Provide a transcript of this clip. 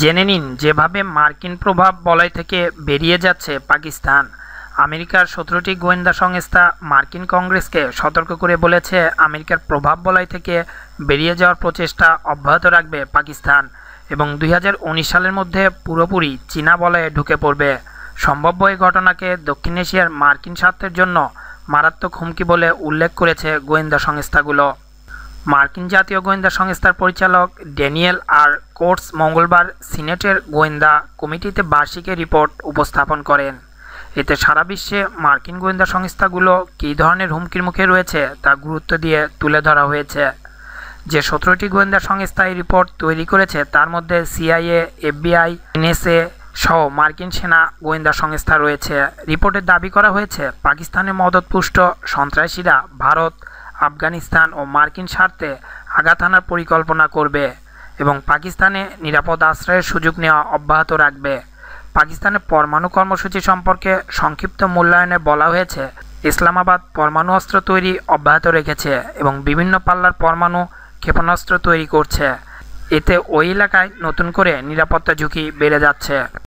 জেনে নিন যেভাবে মার্কিন প্রভাব বলয় থেকে বেরিয়ে যাচ্ছে পাকিস্তান আমেরিকার সতেরোটি গোয়েন্দা সংস্থা মার্কিন কংগ্রেসকে সতর্ক করে বলেছে আমেরিকার প্রভাব বলয় থেকে বেরিয়ে যাওয়ার প্রচেষ্টা অব্যাহত রাখবে পাকিস্তান এবং দুই সালের মধ্যে পুরোপুরি চীনা বলয়ে ঢুকে পড়বে সম্ভাব্য এই ঘটনাকে দক্ষিণ এশিয়ার মার্কিন স্বার্থের জন্য মারাত্মক হুমকি বলে উল্লেখ করেছে গোয়েন্দা সংস্থাগুলো মার্কিন জাতীয় গোয়েন্দা সংস্থার পরিচালক ড্যানিয়েল আর কোর্টস মঙ্গলবার সিনেটের গোয়েন্দা কমিটিতে বার্ষিকের রিপোর্ট উপস্থাপন করেন এতে সারা বিশ্বে মার্কিন গোয়েন্দা সংস্থাগুলো কী ধরনের হুমকির মুখে রয়েছে তা গুরুত্ব দিয়ে তুলে ধরা হয়েছে যে সতেরোটি গোয়েন্দা সংস্থা এই রিপোর্ট তৈরি করেছে তার মধ্যে সিআইএ এফবিআই এনএসএ সহ মার্কিন সেনা গোয়েন্দা সংস্থা রয়েছে রিপোর্টে দাবি করা হয়েছে পাকিস্তানের মদতপুষ্ট সন্ত্রাসীরা ভারত আফগানিস্তান ও মার্কিন স্বার্থে আঘাত আনার পরিকল্পনা করবে এবং পাকিস্তানে নিরাপদ আশ্রয়ের সুযোগ নেওয়া অব্যাহত রাখবে পাকিস্তানের পরমাণু কর্মসূচি সম্পর্কে সংক্ষিপ্ত মূল্যায়নে বলা হয়েছে ইসলামাবাদ পরমাণু অস্ত্র তৈরি অব্যাহত রেখেছে এবং বিভিন্ন পাল্লার পরমাণু ক্ষেপণাস্ত্র তৈরি করছে এতে ওই এলাকায় নতুন করে নিরাপত্তা ঝুঁকি বেড়ে যাচ্ছে